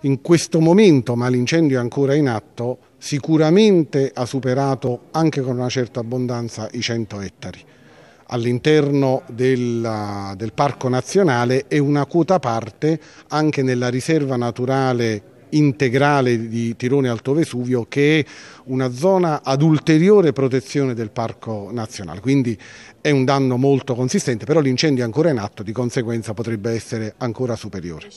in questo momento, ma l'incendio è ancora in atto, sicuramente ha superato anche con una certa abbondanza i 100 ettari. All'interno del, del Parco Nazionale e una quota parte anche nella riserva naturale integrale di Tirone Alto Vesuvio che è una zona ad ulteriore protezione del parco nazionale, quindi è un danno molto consistente, però l'incendio è ancora in atto, di conseguenza potrebbe essere ancora superiore.